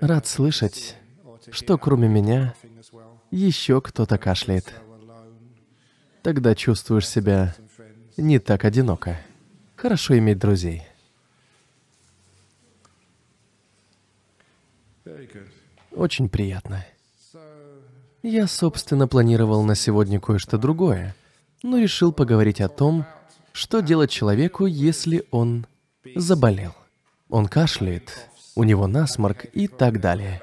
Рад слышать, что кроме меня еще кто-то кашляет. Тогда чувствуешь себя не так одиноко. Хорошо иметь друзей. Очень приятно. Я, собственно, планировал на сегодня кое-что другое, но решил поговорить о том, что делать человеку, если он заболел. Он кашляет, у него насморк и так далее.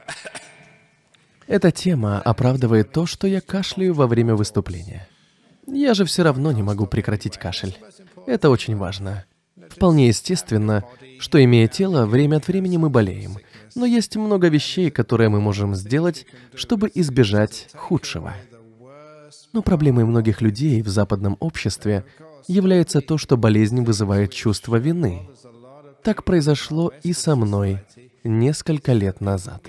Эта тема оправдывает то, что я кашляю во время выступления. Я же все равно не могу прекратить кашель. Это очень важно. Вполне естественно, что имея тело, время от времени мы болеем. Но есть много вещей, которые мы можем сделать, чтобы избежать худшего. Но проблемой многих людей в западном обществе является то, что болезнь вызывает чувство вины. Так произошло и со мной несколько лет назад.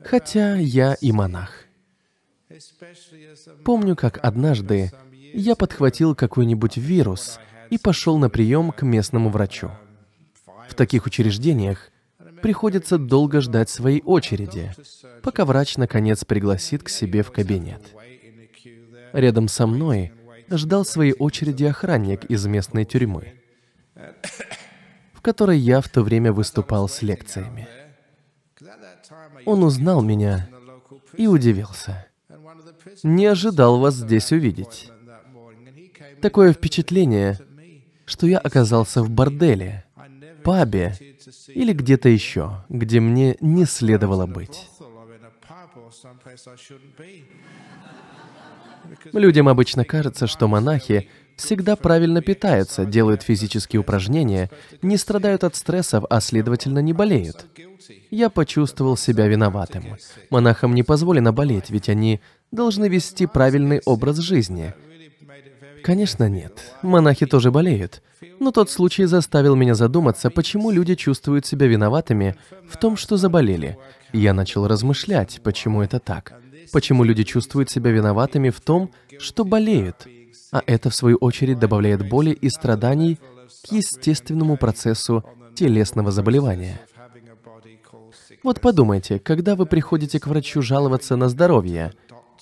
Хотя я и монах. Помню, как однажды я подхватил какой-нибудь вирус и пошел на прием к местному врачу. В таких учреждениях приходится долго ждать своей очереди, пока врач наконец пригласит к себе в кабинет. Рядом со мной ждал своей очереди охранник из местной тюрьмы в которой я в то время выступал с лекциями. Он узнал меня и удивился. Не ожидал вас здесь увидеть. Такое впечатление, что я оказался в борделе, пабе или где-то еще, где мне не следовало быть. Людям обычно кажется, что монахи всегда правильно питаются, делают физические упражнения, не страдают от стрессов, а следовательно не болеют. Я почувствовал себя виноватым. Монахам не позволено болеть, ведь они должны вести правильный образ жизни. Конечно, нет. Монахи тоже болеют. Но тот случай заставил меня задуматься, почему люди чувствуют себя виноватыми в том, что заболели. Я начал размышлять, почему это так почему люди чувствуют себя виноватыми в том, что болеют, а это, в свою очередь, добавляет боли и страданий к естественному процессу телесного заболевания. Вот подумайте, когда вы приходите к врачу жаловаться на здоровье,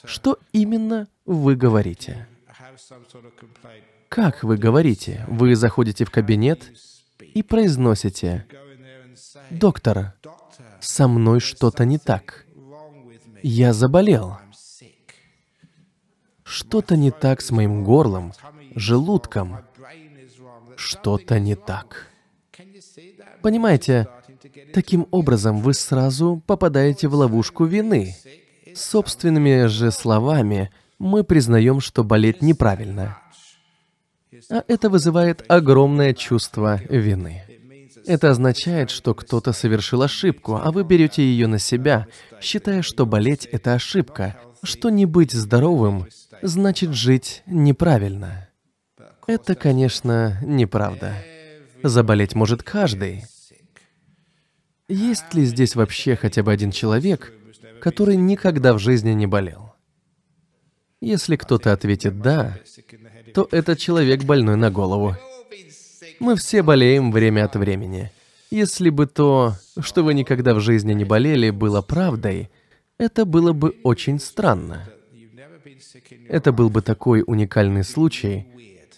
что именно вы говорите? Как вы говорите? Вы заходите в кабинет и произносите, «Доктор, со мной что-то не так. Я заболел. Что-то не так с моим горлом, желудком. Что-то не так. Понимаете, таким образом вы сразу попадаете в ловушку вины. Собственными же словами мы признаем, что болеть неправильно. А это вызывает огромное чувство вины. Это означает, что кто-то совершил ошибку, а вы берете ее на себя, считая, что болеть — это ошибка, что не быть здоровым — значит жить неправильно. Это, конечно, неправда. Заболеть может каждый. Есть ли здесь вообще хотя бы один человек, который никогда в жизни не болел? Если кто-то ответит «да», то этот человек больной на голову. Мы все болеем время от времени. Если бы то, что вы никогда в жизни не болели, было правдой, это было бы очень странно. Это был бы такой уникальный случай,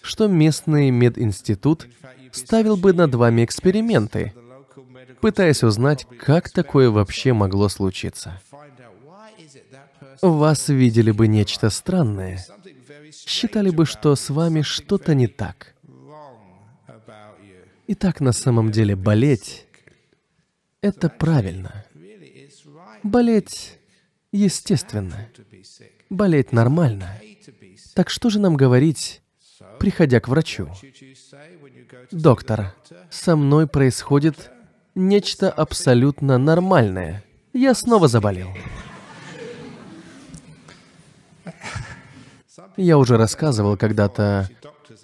что местный мединститут ставил бы над вами эксперименты, пытаясь узнать, как такое вообще могло случиться. Вас видели бы нечто странное, считали бы, что с вами что-то не так. Итак, на самом деле болеть — это правильно. Болеть естественно. Болеть нормально. Так что же нам говорить, приходя к врачу? Доктор, со мной происходит нечто абсолютно нормальное. Я снова заболел. Я уже рассказывал когда-то,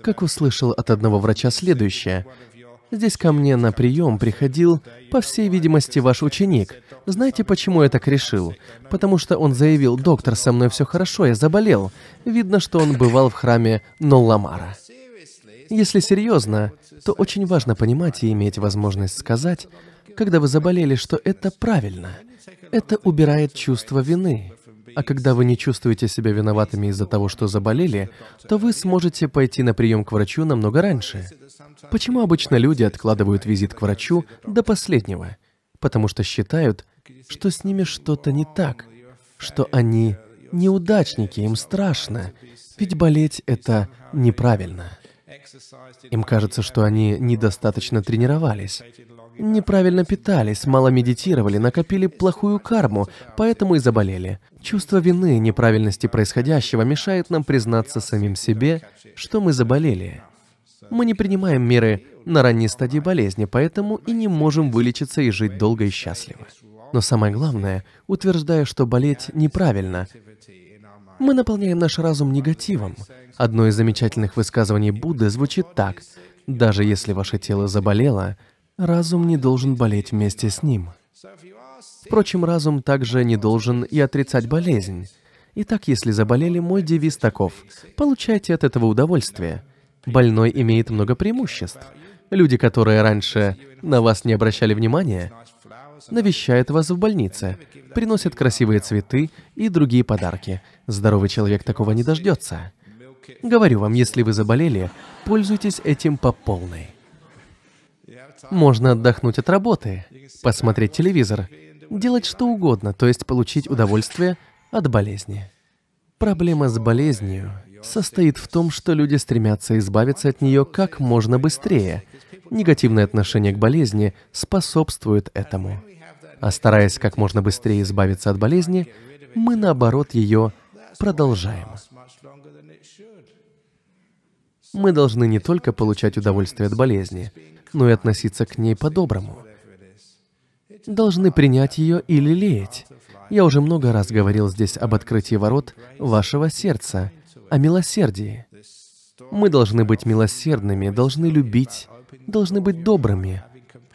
как услышал от одного врача следующее. Здесь ко мне на прием приходил, по всей видимости, ваш ученик. Знаете, почему я так решил? Потому что он заявил, доктор, со мной все хорошо, я заболел. Видно, что он бывал в храме Нолламара. Если серьезно, то очень важно понимать и иметь возможность сказать, когда вы заболели, что это правильно. Это убирает чувство вины. А когда вы не чувствуете себя виноватыми из-за того, что заболели, то вы сможете пойти на прием к врачу намного раньше. Почему обычно люди откладывают визит к врачу до последнего? Потому что считают, что с ними что-то не так, что они неудачники, им страшно, ведь болеть это неправильно. Им кажется, что они недостаточно тренировались, неправильно питались, мало медитировали, накопили плохую карму, поэтому и заболели. Чувство вины и неправильности происходящего мешает нам признаться самим себе, что мы заболели. Мы не принимаем меры на ранней стадии болезни, поэтому и не можем вылечиться и жить долго и счастливо. Но самое главное, утверждая, что болеть неправильно, мы наполняем наш разум негативом. Одно из замечательных высказываний Будды звучит так. «Даже если ваше тело заболело, Разум не должен болеть вместе с ним. Впрочем, разум также не должен и отрицать болезнь. Итак, если заболели, мой девиз таков. Получайте от этого удовольствие. Больной имеет много преимуществ. Люди, которые раньше на вас не обращали внимания, навещают вас в больнице, приносят красивые цветы и другие подарки. Здоровый человек такого не дождется. Говорю вам, если вы заболели, пользуйтесь этим по полной. Можно отдохнуть от работы, посмотреть телевизор, делать что угодно, то есть получить удовольствие от болезни. Проблема с болезнью состоит в том, что люди стремятся избавиться от нее как можно быстрее. Негативное отношение к болезни способствует этому. А стараясь как можно быстрее избавиться от болезни, мы наоборот ее продолжаем. Мы должны не только получать удовольствие от болезни, но и относиться к ней по-доброму. Должны принять ее и лелеять. Я уже много раз говорил здесь об открытии ворот вашего сердца, о милосердии. Мы должны быть милосердными, должны любить, должны быть добрыми.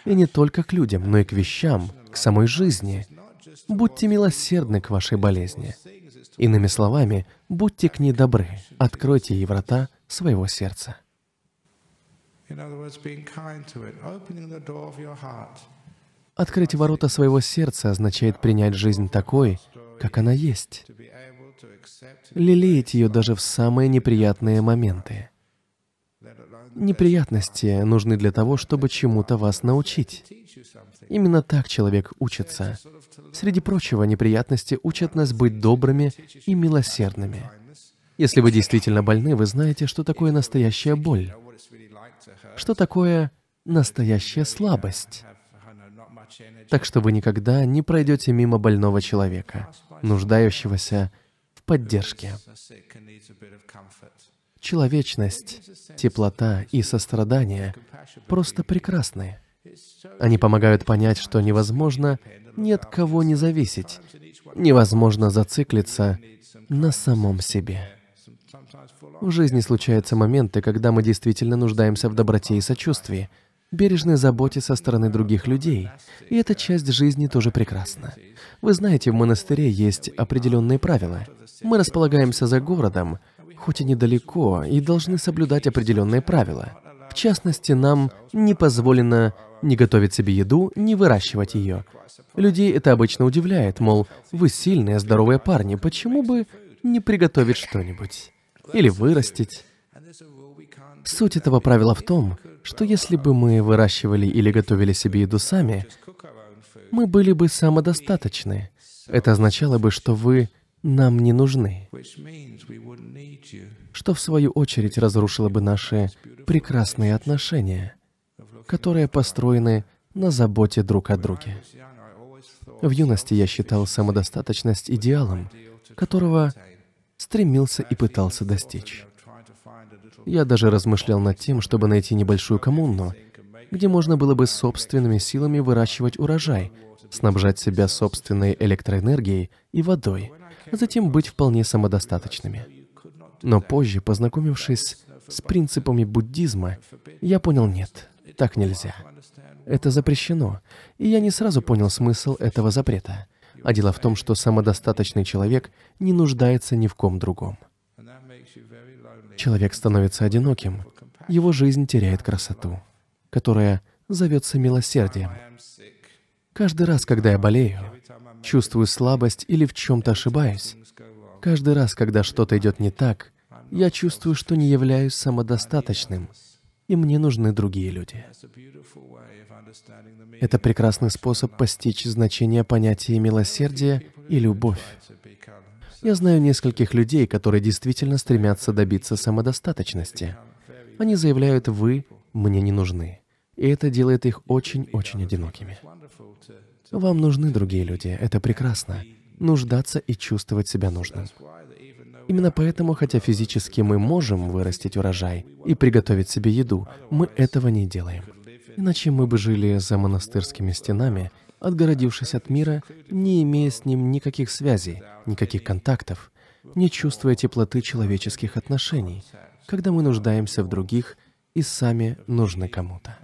И не только к людям, но и к вещам, к самой жизни. Будьте милосердны к вашей болезни. Иными словами, будьте к ней добры, откройте ей врата своего сердца. Открыть ворота своего сердца означает принять жизнь такой, как она есть. Лелеять ее даже в самые неприятные моменты. Неприятности нужны для того, чтобы чему-то вас научить. Именно так человек учится. Среди прочего, неприятности учат нас быть добрыми и милосердными. Если вы действительно больны, вы знаете, что такое настоящая боль что такое настоящая слабость. Так что вы никогда не пройдете мимо больного человека, нуждающегося в поддержке. Человечность, теплота и сострадание просто прекрасны. Они помогают понять, что невозможно ни от кого не зависеть, невозможно зациклиться на самом себе. В жизни случаются моменты, когда мы действительно нуждаемся в доброте и сочувствии, бережной заботе со стороны других людей. И эта часть жизни тоже прекрасна. Вы знаете, в монастыре есть определенные правила. Мы располагаемся за городом, хоть и недалеко, и должны соблюдать определенные правила. В частности, нам не позволено не готовить себе еду, не выращивать ее. Людей это обычно удивляет, мол, вы сильные, здоровые парни, почему бы не приготовить что-нибудь? или вырастить. Суть этого правила в том, что если бы мы выращивали или готовили себе еду сами, мы были бы самодостаточны. Это означало бы, что вы нам не нужны, что в свою очередь разрушило бы наши прекрасные отношения, которые построены на заботе друг о друге. В юности я считал самодостаточность идеалом, которого стремился и пытался достичь. Я даже размышлял над тем, чтобы найти небольшую коммуну, где можно было бы собственными силами выращивать урожай, снабжать себя собственной электроэнергией и водой, а затем быть вполне самодостаточными. Но позже, познакомившись с принципами буддизма, я понял, нет, так нельзя. Это запрещено, и я не сразу понял смысл этого запрета. А дело в том, что самодостаточный человек не нуждается ни в ком другом. Человек становится одиноким, его жизнь теряет красоту, которая зовется милосердием. Каждый раз, когда я болею, чувствую слабость или в чем-то ошибаюсь, каждый раз, когда что-то идет не так, я чувствую, что не являюсь самодостаточным — и мне нужны другие люди. Это прекрасный способ постичь значение понятия милосердия и любовь. Я знаю нескольких людей, которые действительно стремятся добиться самодостаточности. Они заявляют «вы мне не нужны», и это делает их очень-очень одинокими. Вам нужны другие люди, это прекрасно. Нуждаться и чувствовать себя нужным. Именно поэтому, хотя физически мы можем вырастить урожай и приготовить себе еду, мы этого не делаем. Иначе мы бы жили за монастырскими стенами, отгородившись от мира, не имея с ним никаких связей, никаких контактов, не чувствуя теплоты человеческих отношений, когда мы нуждаемся в других и сами нужны кому-то.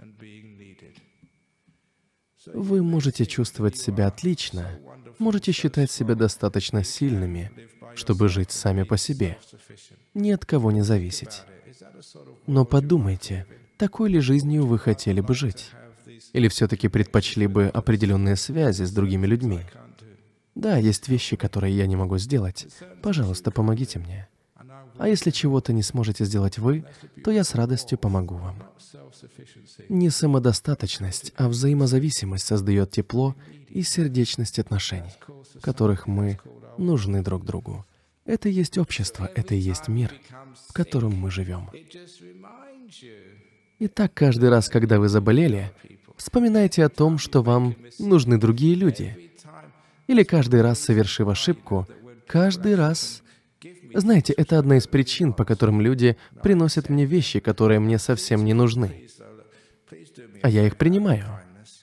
Вы можете чувствовать себя отлично, можете считать себя достаточно сильными, чтобы жить сами по себе, ни от кого не зависеть. Но подумайте, такой ли жизнью вы хотели бы жить? Или все-таки предпочли бы определенные связи с другими людьми? Да, есть вещи, которые я не могу сделать. Пожалуйста, помогите мне. А если чего-то не сможете сделать вы, то я с радостью помогу вам. Не самодостаточность, а взаимозависимость создает тепло и сердечность отношений, в которых мы нужны друг другу. Это и есть общество, это и есть мир, в котором мы живем. И так каждый раз, когда вы заболели, вспоминайте о том, что вам нужны другие люди. Или каждый раз, совершив ошибку, каждый раз... Знаете, это одна из причин, по которым люди приносят мне вещи, которые мне совсем не нужны. А я их принимаю.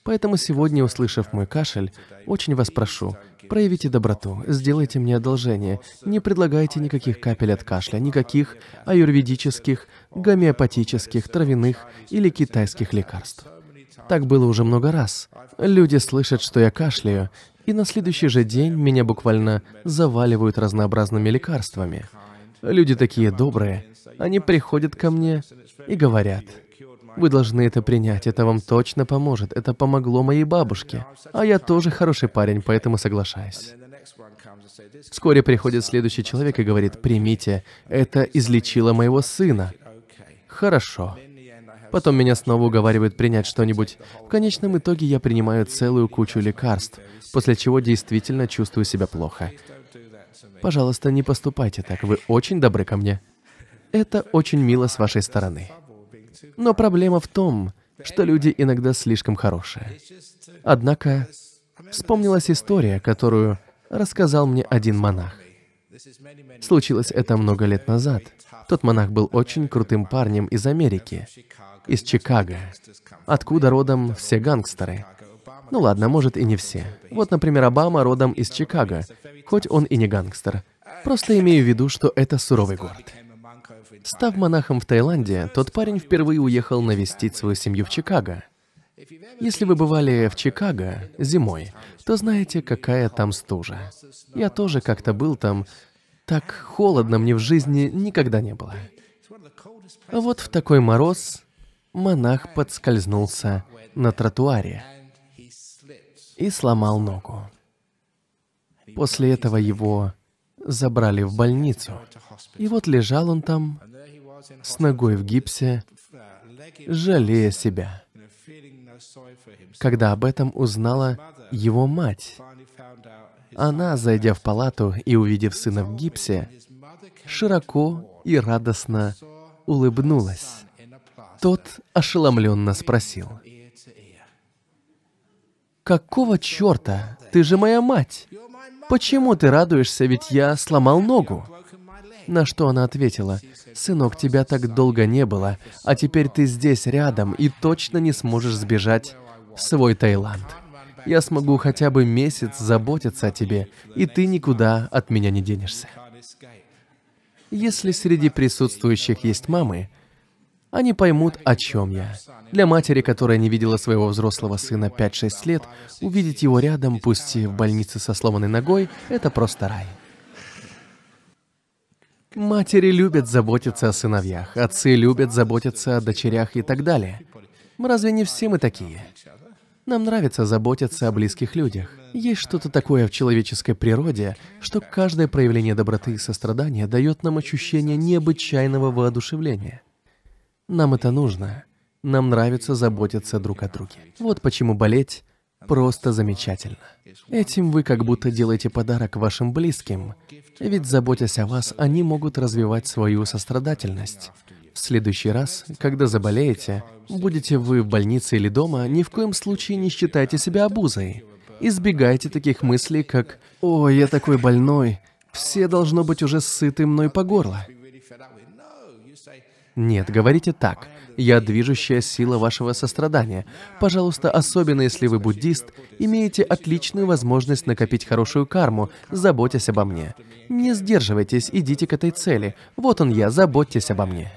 Поэтому сегодня, услышав мой кашель, очень вас прошу, проявите доброту, сделайте мне одолжение, не предлагайте никаких капель от кашля, никаких аюрведических, гомеопатических, травяных или китайских лекарств. Так было уже много раз. Люди слышат, что я кашляю, и на следующий же день меня буквально заваливают разнообразными лекарствами. Люди такие добрые, они приходят ко мне и говорят, вы должны это принять, это вам точно поможет. Это помогло моей бабушке. А я тоже хороший парень, поэтому соглашаюсь. Вскоре приходит следующий человек и говорит, примите, это излечило моего сына. Хорошо. Потом меня снова уговаривают принять что-нибудь. В конечном итоге я принимаю целую кучу лекарств, после чего действительно чувствую себя плохо. Пожалуйста, не поступайте так, вы очень добры ко мне. Это очень мило с вашей стороны. Но проблема в том, что люди иногда слишком хорошие. Однако вспомнилась история, которую рассказал мне один монах. Случилось это много лет назад. Тот монах был очень крутым парнем из Америки, из Чикаго, откуда родом все гангстеры. Ну ладно, может и не все. Вот, например, Обама родом из Чикаго, хоть он и не гангстер. Просто имею в виду, что это суровый город. Став монахом в Таиланде, тот парень впервые уехал навестить свою семью в Чикаго. Если вы бывали в Чикаго зимой, то знаете, какая там стужа. Я тоже как-то был там. Так холодно мне в жизни никогда не было. А вот в такой мороз монах подскользнулся на тротуаре и сломал ногу. После этого его забрали в больницу. И вот лежал он там с ногой в гипсе, жалея себя. Когда об этом узнала его мать, она, зайдя в палату и увидев сына в гипсе, широко и радостно улыбнулась. Тот ошеломленно спросил, «Какого черта? Ты же моя мать! Почему ты радуешься, ведь я сломал ногу?» На что она ответила, «Сынок, тебя так долго не было, а теперь ты здесь рядом и точно не сможешь сбежать в свой Таиланд. Я смогу хотя бы месяц заботиться о тебе, и ты никуда от меня не денешься». Если среди присутствующих есть мамы, они поймут, о чем я. Для матери, которая не видела своего взрослого сына 5-6 лет, увидеть его рядом, пусть и в больнице со сломанной ногой, это просто рай. Матери любят заботиться о сыновьях, отцы любят заботиться о дочерях и так далее. Разве не все мы такие? Нам нравится заботиться о близких людях. Есть что-то такое в человеческой природе, что каждое проявление доброты и сострадания дает нам ощущение необычайного воодушевления. Нам это нужно. Нам нравится заботиться друг о друге. Вот почему болеть просто замечательно. Этим вы как будто делаете подарок вашим близким, ведь заботясь о вас, они могут развивать свою сострадательность. В следующий раз, когда заболеете, будете вы в больнице или дома, ни в коем случае не считайте себя обузой. Избегайте таких мыслей, как «О, я такой больной, все должно быть уже сыты мной по горло». Нет, говорите так – я движущая сила вашего сострадания. Пожалуйста, особенно если вы буддист, имеете отличную возможность накопить хорошую карму, заботясь обо мне. Не сдерживайтесь, идите к этой цели. Вот он я, заботьтесь обо мне.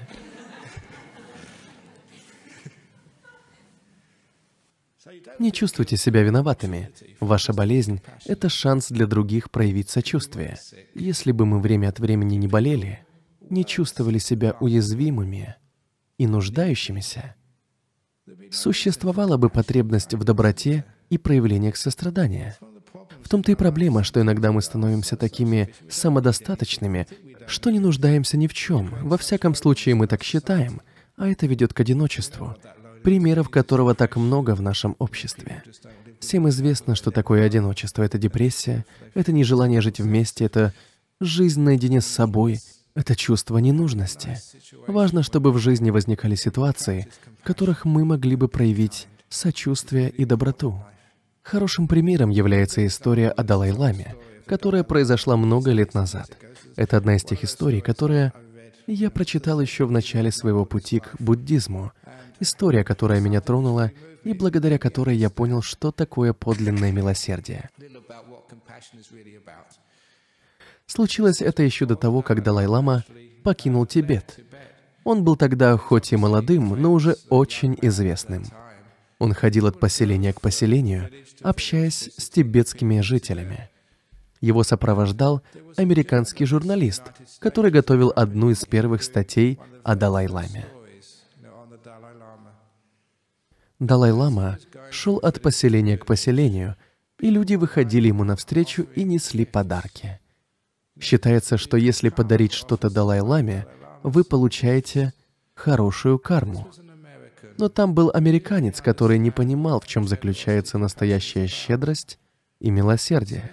Не чувствуйте себя виноватыми. Ваша болезнь — это шанс для других проявить сочувствие. Если бы мы время от времени не болели, не чувствовали себя уязвимыми, и нуждающимися, существовала бы потребность в доброте и проявлениях сострадания. В том-то и проблема, что иногда мы становимся такими самодостаточными, что не нуждаемся ни в чем, во всяком случае мы так считаем, а это ведет к одиночеству, примеров которого так много в нашем обществе. Всем известно, что такое одиночество — это депрессия, это нежелание жить вместе, это жизнь наедине с собой — это чувство ненужности. Важно, чтобы в жизни возникали ситуации, в которых мы могли бы проявить сочувствие и доброту. Хорошим примером является история о Далай-Ламе, которая произошла много лет назад. Это одна из тех историй, которая я прочитал еще в начале своего пути к буддизму. История, которая меня тронула, и благодаря которой я понял, что такое подлинное милосердие. Случилось это еще до того, как Далай-Лама покинул Тибет. Он был тогда хоть и молодым, но уже очень известным. Он ходил от поселения к поселению, общаясь с тибетскими жителями. Его сопровождал американский журналист, который готовил одну из первых статей о Далай-Ламе. Далай-Лама шел от поселения к поселению, и люди выходили ему навстречу и несли подарки. Считается, что если подарить что-то Далай-Ламе, вы получаете хорошую карму. Но там был американец, который не понимал, в чем заключается настоящая щедрость и милосердие.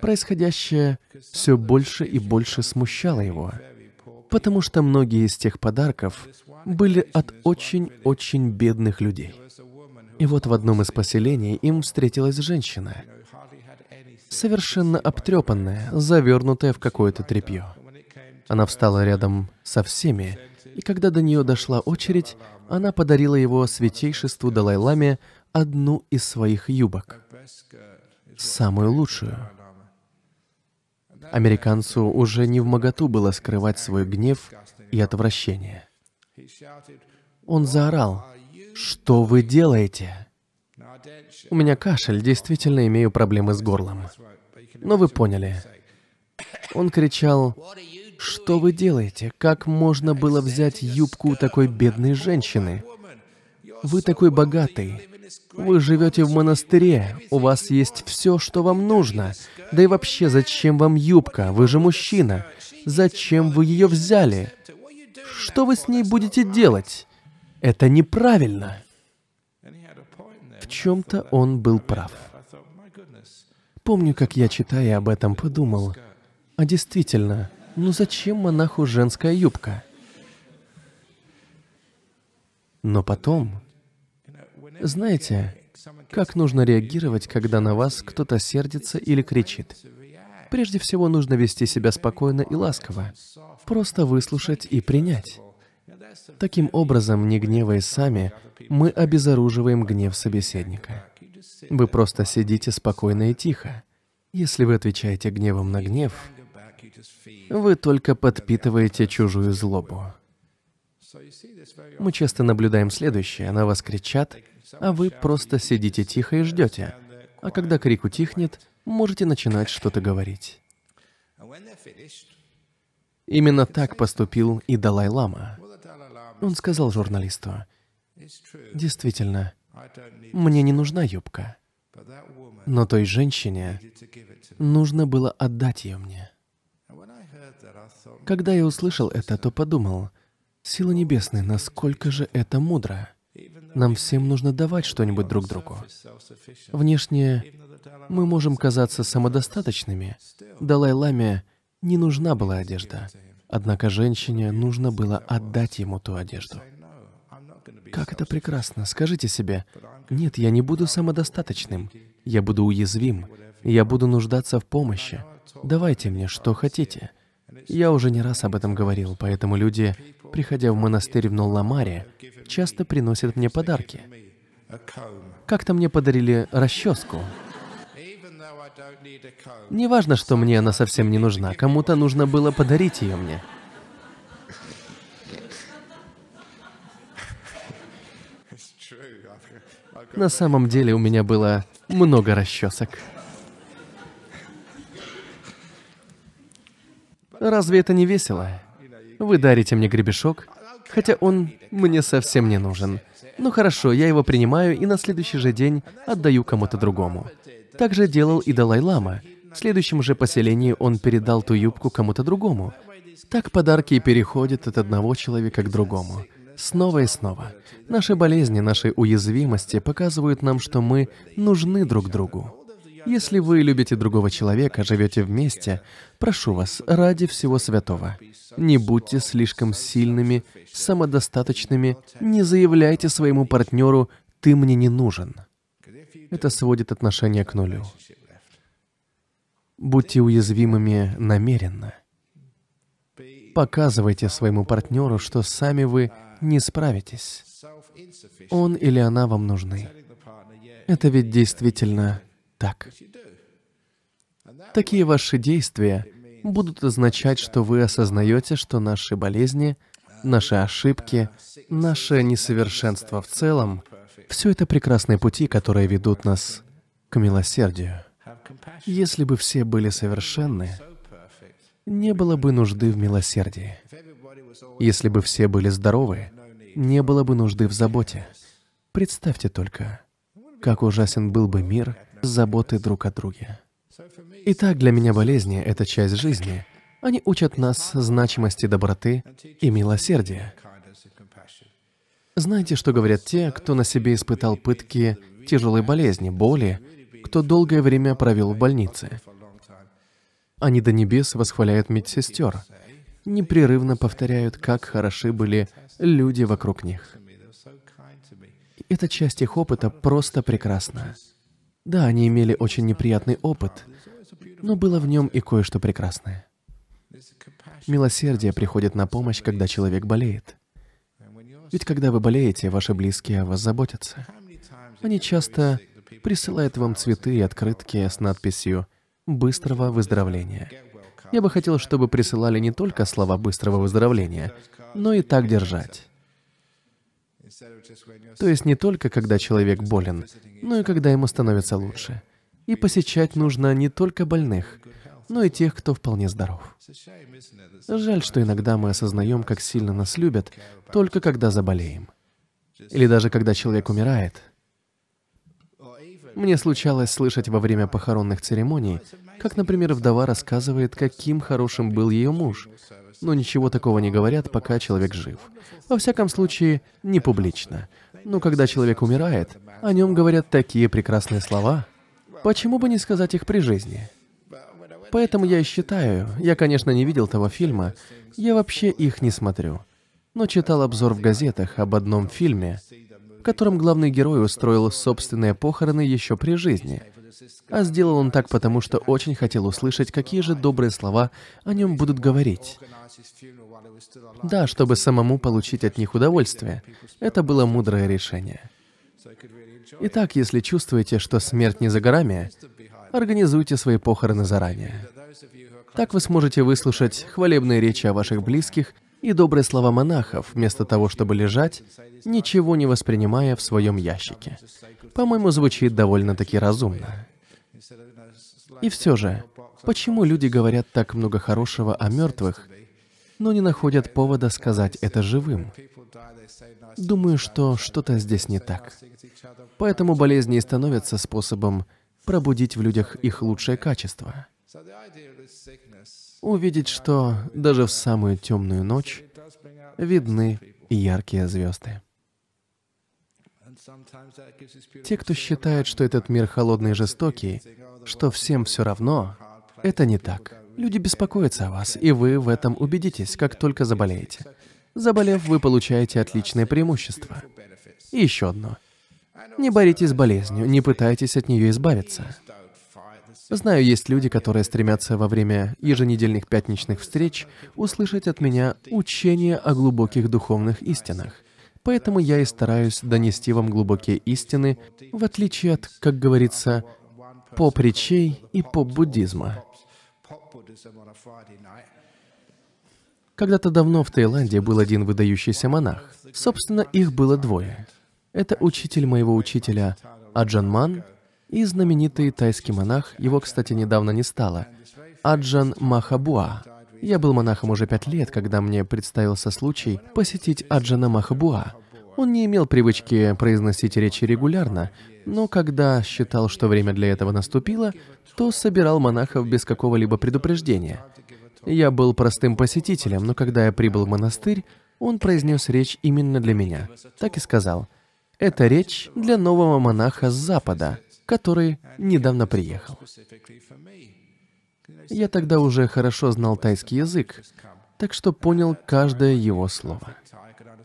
Происходящее все больше и больше смущало его, потому что многие из тех подарков были от очень-очень бедных людей. И вот в одном из поселений им встретилась женщина, совершенно обтрепанная, завернутая в какое-то тряпье. Она встала рядом со всеми, и когда до нее дошла очередь, она подарила его святейшеству Далай-Ламе одну из своих юбок. Самую лучшую. Американцу уже не в моготу было скрывать свой гнев и отвращение. Он заорал, «Что вы делаете?» У меня кашель, действительно имею проблемы с горлом. Но вы поняли. Он кричал, «Что вы делаете? Как можно было взять юбку у такой бедной женщины? Вы такой богатый. Вы живете в монастыре, у вас есть все, что вам нужно. Да и вообще, зачем вам юбка? Вы же мужчина. Зачем вы ее взяли? Что вы с ней будете делать? Это неправильно». В чем-то он был прав. Помню, как я, читая об этом, подумал. А действительно, ну зачем монаху женская юбка? Но потом... Знаете, как нужно реагировать, когда на вас кто-то сердится или кричит? Прежде всего, нужно вести себя спокойно и ласково. Просто выслушать и принять. Таким образом, не гневаясь сами, мы обезоруживаем гнев собеседника. Вы просто сидите спокойно и тихо. Если вы отвечаете гневом на гнев, вы только подпитываете чужую злобу. Мы часто наблюдаем следующее. На вас кричат, а вы просто сидите тихо и ждете. А когда крик утихнет, можете начинать что-то говорить. Именно так поступил и Далай-лама. Он сказал журналисту, «Действительно, мне не нужна юбка. Но той женщине нужно было отдать ее мне. Когда я услышал это, то подумал, «Сила Небесная, насколько же это мудро!» Нам всем нужно давать что-нибудь друг другу. Внешне мы можем казаться самодостаточными. Далай-ламе не нужна была одежда. Однако женщине нужно было отдать ему ту одежду. Как это прекрасно. Скажите себе, нет, я не буду самодостаточным. Я буду уязвим. Я буду нуждаться в помощи. Давайте мне, что хотите. Я уже не раз об этом говорил, поэтому люди, приходя в монастырь в Нолламаре, часто приносят мне подарки. Как-то мне подарили расческу. Неважно, что мне она совсем не нужна, кому-то нужно было подарить ее мне. На самом деле у меня было много расчесок. Разве это не весело? Вы дарите мне гребешок, хотя он мне совсем не нужен. Ну хорошо, я его принимаю и на следующий же день отдаю кому-то другому. Так же делал и Далай-Лама. В следующем же поселении он передал ту юбку кому-то другому. Так подарки переходят от одного человека к другому снова и снова. Наши болезни, наши уязвимости показывают нам, что мы нужны друг другу. Если вы любите другого человека, живете вместе, прошу вас, ради всего святого, не будьте слишком сильными, самодостаточными, не заявляйте своему партнеру «ты мне не нужен». Это сводит отношения к нулю. Будьте уязвимыми намеренно. Показывайте своему партнеру, что сами вы не справитесь. Он или она вам нужны. Это ведь действительно так. Такие ваши действия будут означать, что вы осознаете, что наши болезни, наши ошибки, наше несовершенство в целом — все это прекрасные пути, которые ведут нас к милосердию. Если бы все были совершенны, не было бы нужды в милосердии. Если бы все были здоровы, не было бы нужды в заботе. Представьте только, как ужасен был бы мир с заботой друг о друге. Итак, для меня болезни — это часть жизни. Они учат нас значимости доброты и милосердия. Знаете, что говорят те, кто на себе испытал пытки тяжелой болезни, боли, кто долгое время провел в больнице? Они до небес восхваляют медсестер, непрерывно повторяют, как хороши были люди вокруг них. Эта часть их опыта просто прекрасна. Да, они имели очень неприятный опыт, но было в нем и кое-что прекрасное. Милосердие приходит на помощь, когда человек болеет. Ведь когда вы болеете, ваши близкие о вас заботятся. Они часто присылают вам цветы и открытки с надписью «Быстрого выздоровления». Я бы хотел, чтобы присылали не только слова быстрого выздоровления, но и так держать. То есть не только когда человек болен, но и когда ему становится лучше. И посещать нужно не только больных, но и тех, кто вполне здоров. Жаль, что иногда мы осознаем, как сильно нас любят, только когда заболеем. Или даже когда человек умирает – мне случалось слышать во время похоронных церемоний, как, например, вдова рассказывает, каким хорошим был ее муж, но ничего такого не говорят, пока человек жив. Во всяком случае, не публично. Но когда человек умирает, о нем говорят такие прекрасные слова. Почему бы не сказать их при жизни? Поэтому я и считаю, я, конечно, не видел того фильма, я вообще их не смотрю. Но читал обзор в газетах об одном фильме, которым главный герой устроил собственные похороны еще при жизни. А сделал он так, потому что очень хотел услышать, какие же добрые слова о нем будут говорить. Да, чтобы самому получить от них удовольствие. Это было мудрое решение. Итак, если чувствуете, что смерть не за горами, организуйте свои похороны заранее. Так вы сможете выслушать хвалебные речи о ваших близких – и добрые слова монахов, вместо того, чтобы лежать, ничего не воспринимая в своем ящике. По-моему, звучит довольно-таки разумно. И все же, почему люди говорят так много хорошего о мертвых, но не находят повода сказать это живым? Думаю, что что-то здесь не так. Поэтому болезни и становятся способом пробудить в людях их лучшее качество увидеть, что даже в самую темную ночь видны яркие звезды. Те, кто считает, что этот мир холодный и жестокий, что всем все равно, это не так. Люди беспокоятся о вас, и вы в этом убедитесь, как только заболеете. Заболев, вы получаете отличное преимущество. И еще одно. Не боритесь с болезнью, не пытайтесь от нее избавиться. Знаю, есть люди, которые стремятся во время еженедельных пятничных встреч услышать от меня учение о глубоких духовных истинах. Поэтому я и стараюсь донести вам глубокие истины, в отличие от, как говорится, поп речей и поп буддизма. Когда-то давно в Таиланде был один выдающийся монах. Собственно, их было двое. Это учитель моего учителя Аджан Ман и знаменитый тайский монах, его, кстати, недавно не стало, Аджан Махабуа. Я был монахом уже пять лет, когда мне представился случай посетить Аджана Махабуа. Он не имел привычки произносить речи регулярно, но когда считал, что время для этого наступило, то собирал монахов без какого-либо предупреждения. Я был простым посетителем, но когда я прибыл в монастырь, он произнес речь именно для меня. Так и сказал. «Это речь для нового монаха с Запада который недавно приехал. Я тогда уже хорошо знал тайский язык, так что понял каждое его слово.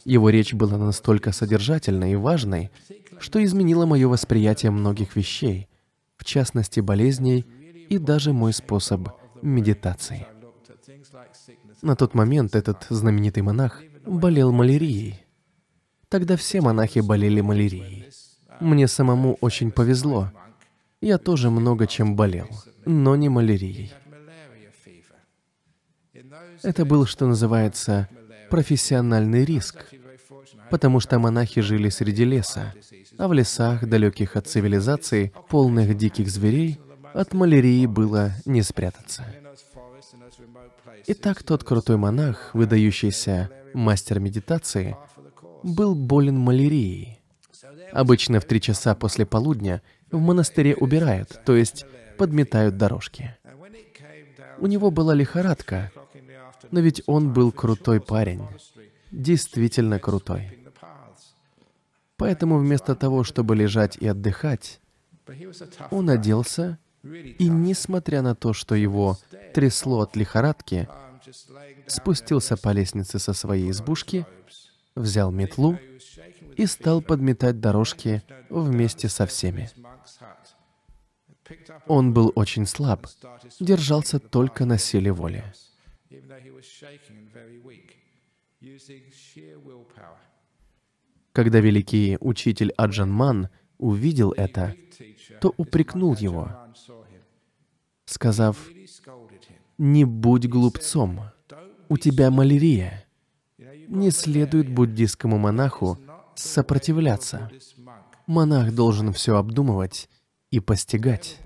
Его речь была настолько содержательной и важной, что изменила мое восприятие многих вещей, в частности болезней и даже мой способ медитации. На тот момент этот знаменитый монах болел малярией. Тогда все монахи болели малярией. Мне самому очень повезло. Я тоже много чем болел, но не малярией. Это был, что называется, профессиональный риск, потому что монахи жили среди леса, а в лесах, далеких от цивилизации, полных диких зверей, от малярии было не спрятаться. Итак, тот крутой монах, выдающийся мастер медитации, был болен малярией, Обычно в три часа после полудня в монастыре убирают, то есть подметают дорожки. У него была лихорадка, но ведь он был крутой парень. Действительно крутой. Поэтому вместо того, чтобы лежать и отдыхать, он оделся, и несмотря на то, что его трясло от лихорадки, спустился по лестнице со своей избушки, взял метлу и стал подметать дорожки вместе со всеми. Он был очень слаб, держался только на силе воли. Когда великий учитель Аджан Ман увидел это, то упрекнул его, сказав, «Не будь глупцом, у тебя малярия. Не следует буддийскому монаху сопротивляться. Монах должен все обдумывать и постигать.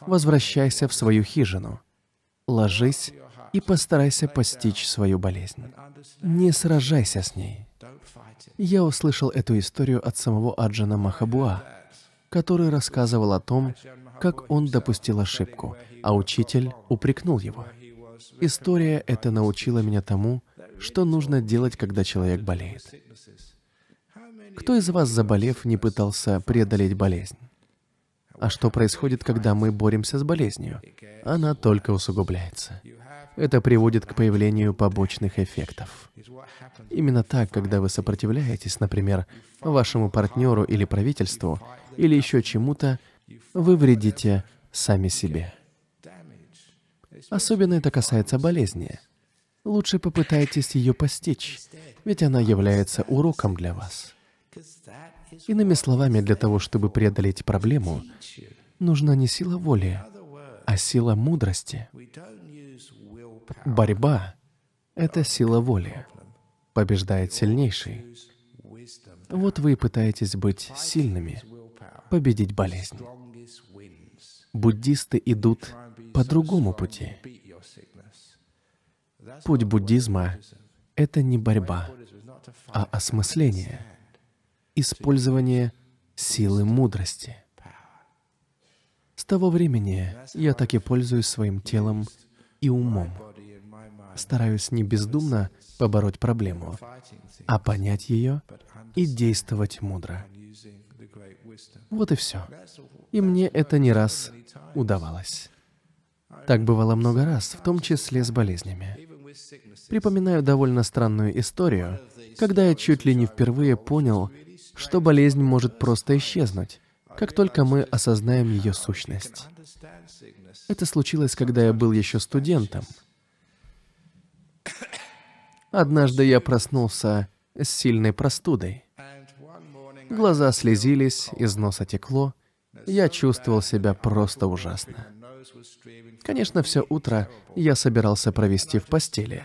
Возвращайся в свою хижину, ложись и постарайся постичь свою болезнь. Не сражайся с ней. Я услышал эту историю от самого Аджана Махабуа, который рассказывал о том, как он допустил ошибку, а учитель упрекнул его. История эта научила меня тому, что нужно делать, когда человек болеет. Кто из вас, заболев, не пытался преодолеть болезнь? А что происходит, когда мы боремся с болезнью? Она только усугубляется. Это приводит к появлению побочных эффектов. Именно так, когда вы сопротивляетесь, например, вашему партнеру или правительству, или еще чему-то, вы вредите сами себе. Особенно это касается болезни. Лучше попытайтесь ее постичь, ведь она является уроком для вас. Иными словами, для того, чтобы преодолеть проблему, нужна не сила воли, а сила мудрости. Борьба — это сила воли. Побеждает сильнейший. Вот вы и пытаетесь быть сильными, победить болезнь. Буддисты идут по другому пути. Путь буддизма — это не борьба, а осмысление, использование силы мудрости. С того времени я так и пользуюсь своим телом и умом. Стараюсь не бездумно побороть проблему, а понять ее и действовать мудро. Вот и все. И мне это не раз удавалось. Так бывало много раз, в том числе с болезнями. Припоминаю довольно странную историю, когда я чуть ли не впервые понял, что болезнь может просто исчезнуть, как только мы осознаем ее сущность. Это случилось, когда я был еще студентом. Однажды я проснулся с сильной простудой. Глаза слезились, из носа текло. Я чувствовал себя просто ужасно. Конечно, все утро я собирался провести в постели.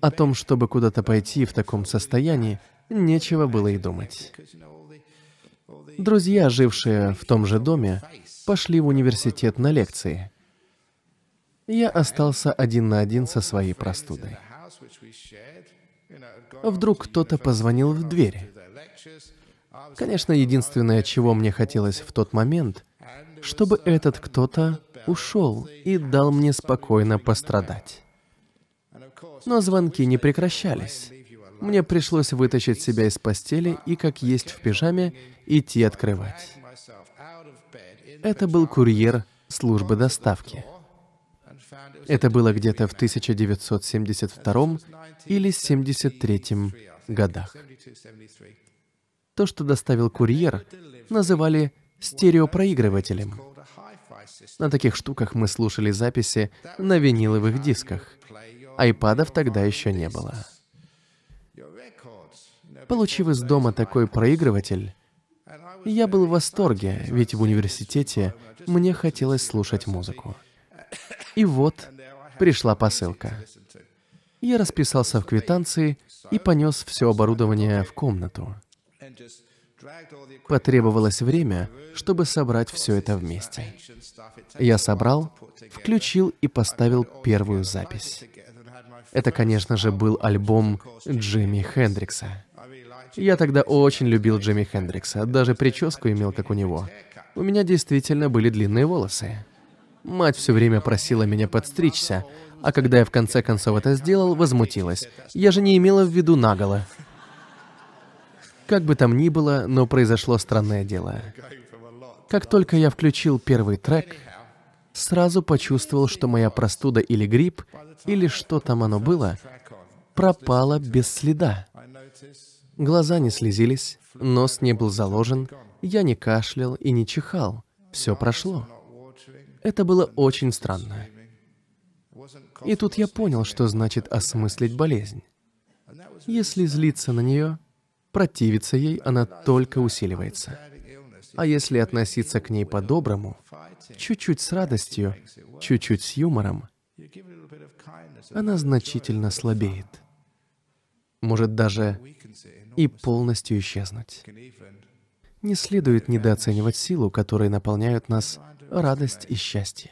О том, чтобы куда-то пойти в таком состоянии, нечего было и думать. Друзья, жившие в том же доме, пошли в университет на лекции. Я остался один на один со своей простудой. Вдруг кто-то позвонил в дверь. Конечно, единственное, чего мне хотелось в тот момент, чтобы этот кто-то ушел и дал мне спокойно пострадать. Но звонки не прекращались. Мне пришлось вытащить себя из постели и, как есть в пижаме, идти открывать. Это был курьер службы доставки. Это было где-то в 1972 или 73 годах. То, что доставил курьер, называли стереопроигрывателем. На таких штуках мы слушали записи на виниловых дисках. Айпадов тогда еще не было. Получив из дома такой проигрыватель, я был в восторге, ведь в университете мне хотелось слушать музыку. И вот пришла посылка. Я расписался в квитанции и понес все оборудование в комнату. Потребовалось время, чтобы собрать все это вместе. Я собрал, включил и поставил первую запись. Это, конечно же, был альбом Джимми Хендрикса. Я тогда очень любил Джимми Хендрикса, даже прическу имел, как у него. У меня действительно были длинные волосы. Мать все время просила меня подстричься, а когда я в конце концов это сделал, возмутилась. Я же не имела в виду наголо. Как бы там ни было, но произошло странное дело. Как только я включил первый трек, сразу почувствовал, что моя простуда или грипп, или что там оно было, пропала без следа. Глаза не слезились, нос не был заложен, я не кашлял и не чихал. Все прошло. Это было очень странно. И тут я понял, что значит осмыслить болезнь. Если злиться на нее, противиться ей она только усиливается. А если относиться к ней по-доброму, чуть-чуть с радостью, чуть-чуть с юмором, она значительно слабеет. Может даже и полностью исчезнуть. Не следует недооценивать силу, которой наполняют нас радость и счастье.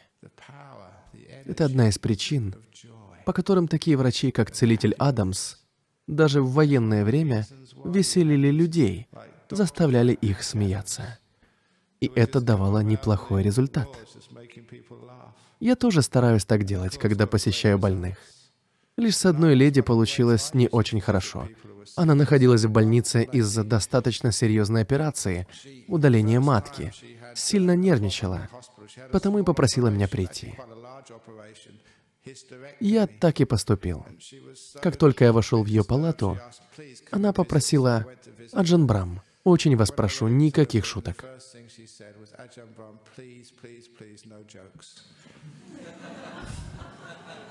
Это одна из причин, по которым такие врачи, как целитель Адамс, даже в военное время веселили людей, заставляли их смеяться. И это давало неплохой результат. Я тоже стараюсь так делать, когда посещаю больных. Лишь с одной леди получилось не очень хорошо. Она находилась в больнице из-за достаточно серьезной операции, удаления матки, сильно нервничала, потому и попросила меня прийти. Я так и поступил. Как только я вошел в ее палату, она попросила «Аджан Брам, очень вас прошу, никаких шуток».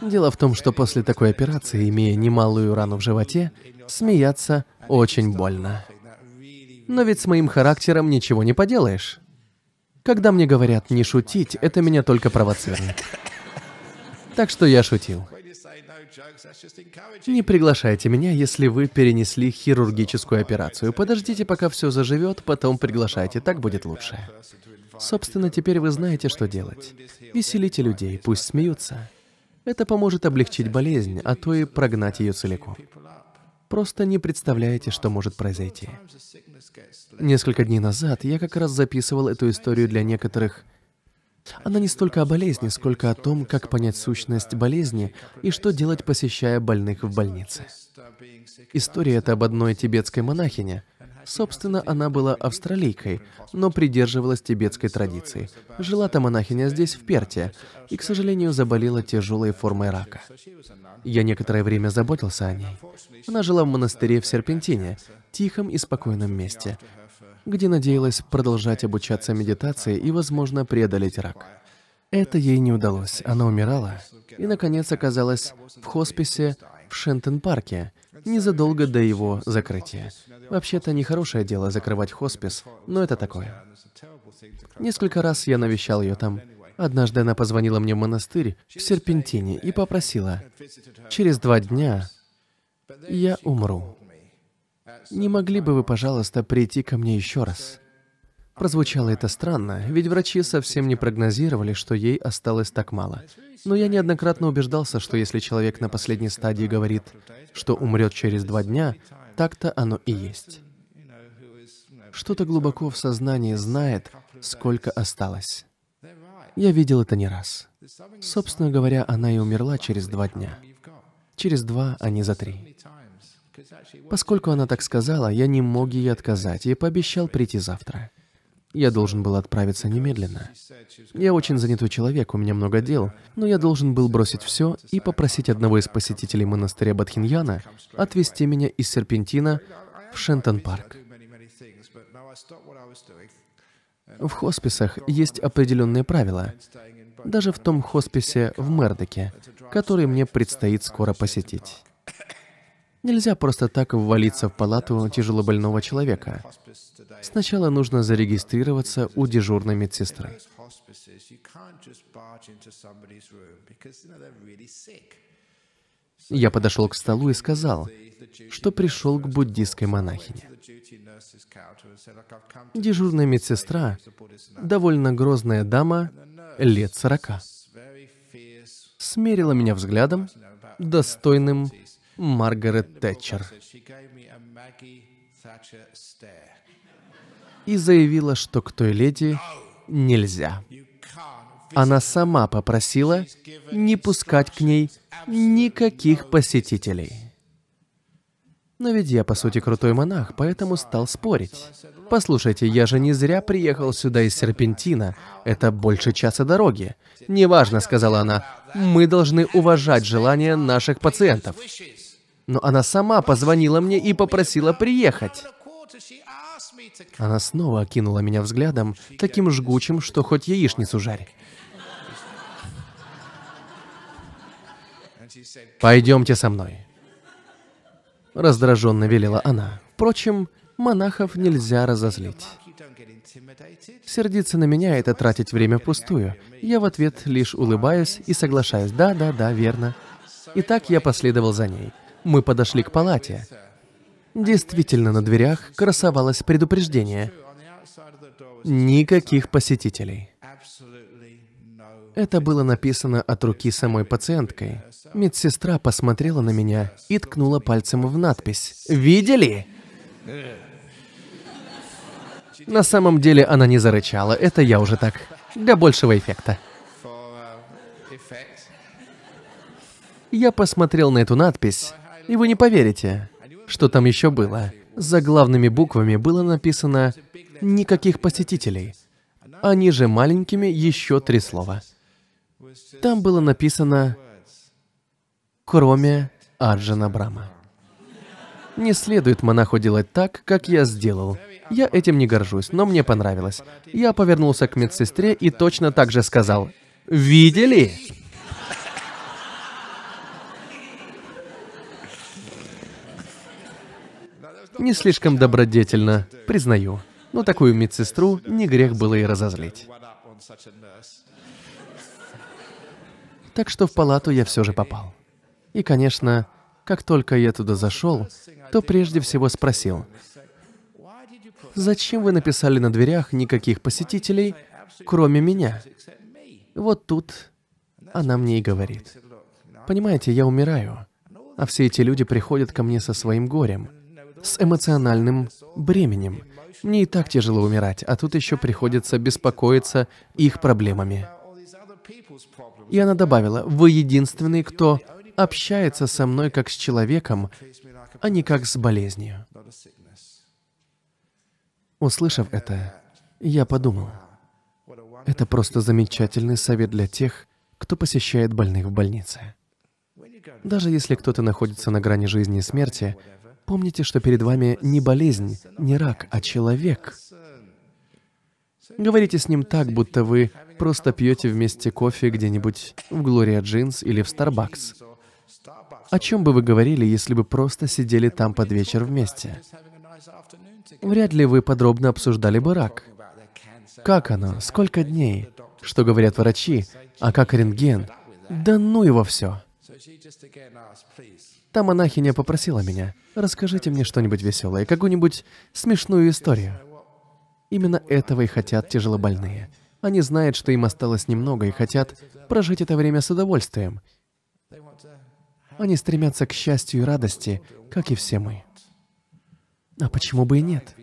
Дело в том, что после такой операции, имея немалую рану в животе, смеяться очень больно. Но ведь с моим характером ничего не поделаешь. Когда мне говорят не шутить, это меня только провоцирует. Так что я шутил. Не приглашайте меня, если вы перенесли хирургическую операцию. Подождите, пока все заживет, потом приглашайте, так будет лучше. Собственно, теперь вы знаете, что делать. Веселите людей, пусть смеются. Это поможет облегчить болезнь, а то и прогнать ее целиком. Просто не представляете, что может произойти. Несколько дней назад я как раз записывал эту историю для некоторых она не столько о болезни, сколько о том, как понять сущность болезни и что делать, посещая больных в больнице. История это об одной тибетской монахине. Собственно, она была австралийкой, но придерживалась тибетской традиции. Жила-то монахиня здесь, в Перте, и, к сожалению, заболела тяжелой формой рака. Я некоторое время заботился о ней. Она жила в монастыре в Серпентине, тихом и спокойном месте, где надеялась продолжать обучаться медитации и, возможно, преодолеть рак. Это ей не удалось, она умирала и, наконец, оказалась в хосписе в Шентон-парке незадолго до его закрытия. Вообще-то нехорошее дело закрывать хоспис, но это такое. Несколько раз я навещал ее там. Однажды она позвонила мне в монастырь в Серпентине и попросила, «Через два дня я умру» не могли бы вы, пожалуйста, прийти ко мне еще раз? Прозвучало это странно, ведь врачи совсем не прогнозировали, что ей осталось так мало. Но я неоднократно убеждался, что если человек на последней стадии говорит, что умрет через два дня, так-то оно и есть. Что-то глубоко в сознании знает, сколько осталось. Я видел это не раз. Собственно говоря, она и умерла через два дня. Через два, а не за три. Поскольку она так сказала, я не мог ей отказать и пообещал прийти завтра. Я должен был отправиться немедленно. Я очень занятой человек, у меня много дел, но я должен был бросить все и попросить одного из посетителей монастыря Бадхиньяна отвезти меня из Серпентина в Шентон-парк. В хосписах есть определенные правила. Даже в том хосписе в Мердоке, который мне предстоит скоро посетить. Нельзя просто так ввалиться в палату тяжелобольного человека. Сначала нужно зарегистрироваться у дежурной медсестры. Я подошел к столу и сказал, что пришел к буддийской монахине. Дежурная медсестра, довольно грозная дама, лет сорока, смерила меня взглядом, достойным Маргарет Тэтчер и заявила, что к той леди нельзя. Она сама попросила не пускать к ней никаких посетителей. Но ведь я, по сути, крутой монах, поэтому стал спорить. Послушайте, я же не зря приехал сюда из Серпентина. Это больше часа дороги. Неважно, сказала она, мы должны уважать желания наших пациентов. Но она сама позвонила мне и попросила приехать. Она снова окинула меня взглядом, таким жгучим, что хоть яичницу жарь. «Пойдемте со мной», — раздраженно велела она. Впрочем, монахов нельзя разозлить. Сердиться на меня — это тратить время впустую. Я в ответ лишь улыбаюсь и соглашаюсь. «Да, да, да, верно». И так я последовал за ней мы подошли к палате. Действительно, на дверях красовалось предупреждение. Никаких посетителей. Это было написано от руки самой пациенткой. Медсестра посмотрела на меня и ткнула пальцем в надпись. «Видели?» На самом деле она не зарычала, это я уже так, для большего эффекта. Я посмотрел на эту надпись и вы не поверите, что там еще было. За главными буквами было написано «никаких посетителей», а ниже маленькими еще три слова. Там было написано «кроме Арджина Брама». Не следует монаху делать так, как я сделал. Я этим не горжусь, но мне понравилось. Я повернулся к медсестре и точно так же сказал «Видели?» Не слишком добродетельно, признаю. Но такую медсестру не грех было и разозлить. Так что в палату я все же попал. И, конечно, как только я туда зашел, то прежде всего спросил, «Зачем вы написали на дверях никаких посетителей, кроме меня?» Вот тут она мне и говорит, «Понимаете, я умираю, а все эти люди приходят ко мне со своим горем с эмоциональным бременем. Мне и так тяжело умирать, а тут еще приходится беспокоиться их проблемами. И она добавила, «Вы единственный, кто общается со мной как с человеком, а не как с болезнью». Услышав это, я подумал, это просто замечательный совет для тех, кто посещает больных в больнице. Даже если кто-то находится на грани жизни и смерти, Помните, что перед вами не болезнь, не рак, а человек. Говорите с ним так, будто вы просто пьете вместе кофе где-нибудь в Глория Джинс или в Starbucks. О чем бы вы говорили, если бы просто сидели там под вечер вместе? Вряд ли вы подробно обсуждали бы рак. Как оно? Сколько дней? Что говорят врачи? А как рентген? Да ну его все. Там монахиня попросила меня, расскажите мне что-нибудь веселое, какую-нибудь смешную историю. Именно этого и хотят тяжелобольные. Они знают, что им осталось немного и хотят прожить это время с удовольствием. Они стремятся к счастью и радости, как и все мы. А почему бы и нет?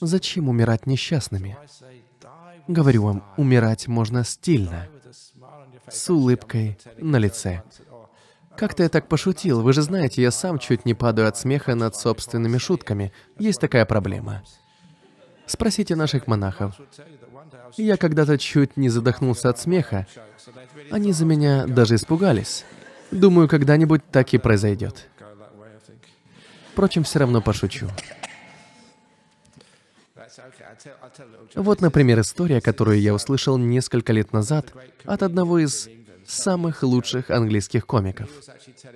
Зачем умирать несчастными? Говорю вам, умирать можно стильно, с улыбкой на лице, как-то я так пошутил. Вы же знаете, я сам чуть не падаю от смеха над собственными шутками. Есть такая проблема. Спросите наших монахов. Я когда-то чуть не задохнулся от смеха. Они за меня даже испугались. Думаю, когда-нибудь так и произойдет. Впрочем, все равно пошучу. Вот, например, история, которую я услышал несколько лет назад от одного из самых лучших английских комиков.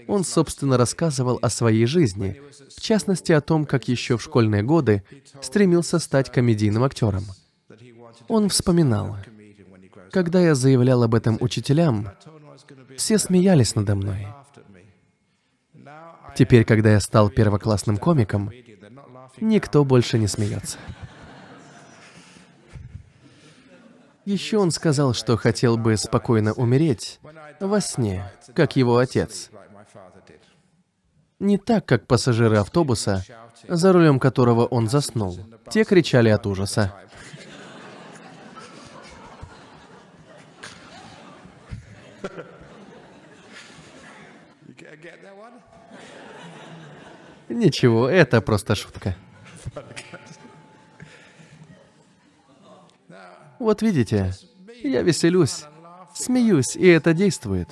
Он, собственно, рассказывал о своей жизни, в частности о том, как еще в школьные годы стремился стать комедийным актером. Он вспоминал, когда я заявлял об этом учителям, все смеялись надо мной. Теперь, когда я стал первоклассным комиком, никто больше не смеется. Еще он сказал, что хотел бы спокойно умереть во сне, как его отец. Не так, как пассажиры автобуса, за рулем которого он заснул. Те кричали от ужаса. Ничего, это просто шутка. Вот видите, я веселюсь, смеюсь, и это действует.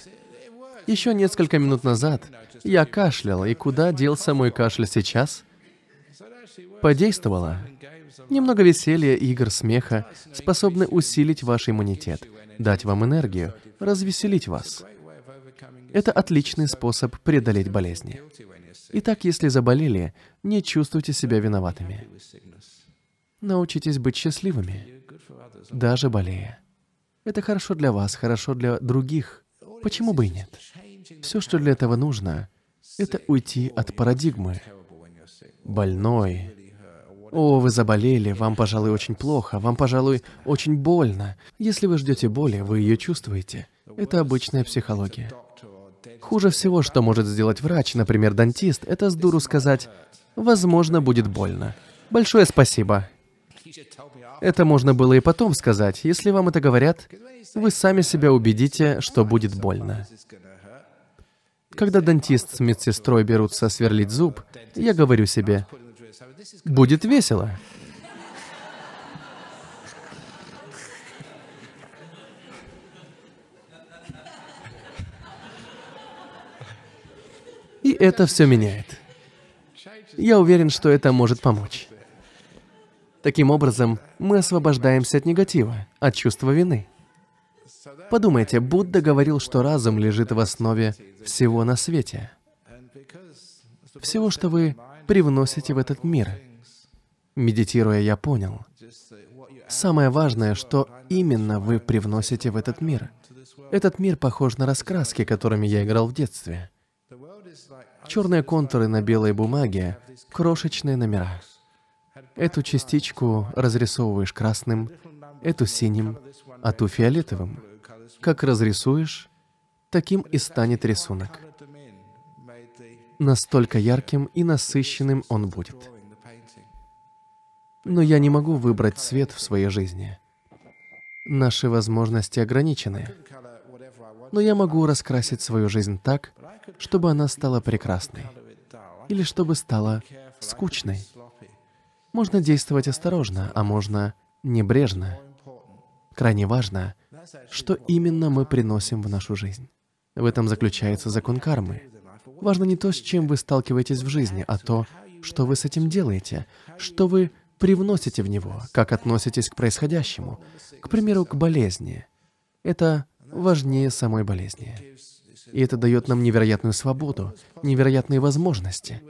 Еще несколько минут назад я кашлял, и куда делся мой кашель сейчас? Подействовало. Немного веселья, игр, смеха способны усилить ваш иммунитет, дать вам энергию, развеселить вас. Это отличный способ преодолеть болезни. Итак, если заболели, не чувствуйте себя виноватыми. Научитесь быть счастливыми даже более. Это хорошо для вас, хорошо для других. Почему бы и нет? Все, что для этого нужно, это уйти от парадигмы. Больной, о, вы заболели, вам, пожалуй, очень плохо, вам, пожалуй, очень больно. Если вы ждете боли, вы ее чувствуете. Это обычная психология. Хуже всего, что может сделать врач, например, дантист, это с дуру сказать «возможно, будет больно». Большое спасибо. Это можно было и потом сказать. Если вам это говорят, вы сами себя убедите, что будет больно. Когда дантист с медсестрой берутся сверлить зуб, я говорю себе, будет весело. И это все меняет. Я уверен, что это может помочь. Таким образом, мы освобождаемся от негатива, от чувства вины. Подумайте, Будда говорил, что разум лежит в основе всего на свете. Всего, что вы привносите в этот мир. Медитируя, я понял. Самое важное, что именно вы привносите в этот мир. Этот мир похож на раскраски, которыми я играл в детстве. Черные контуры на белой бумаге, крошечные номера — Эту частичку разрисовываешь красным, эту синим, а ту фиолетовым. Как разрисуешь, таким и станет рисунок. Настолько ярким и насыщенным он будет. Но я не могу выбрать цвет в своей жизни. Наши возможности ограничены. Но я могу раскрасить свою жизнь так, чтобы она стала прекрасной. Или чтобы стала скучной. Можно действовать осторожно, а можно небрежно. Крайне важно, что именно мы приносим в нашу жизнь. В этом заключается закон кармы. Важно не то, с чем вы сталкиваетесь в жизни, а то, что вы с этим делаете, что вы привносите в него, как относитесь к происходящему, к примеру, к болезни. Это важнее самой болезни. И это дает нам невероятную свободу, невероятные возможности.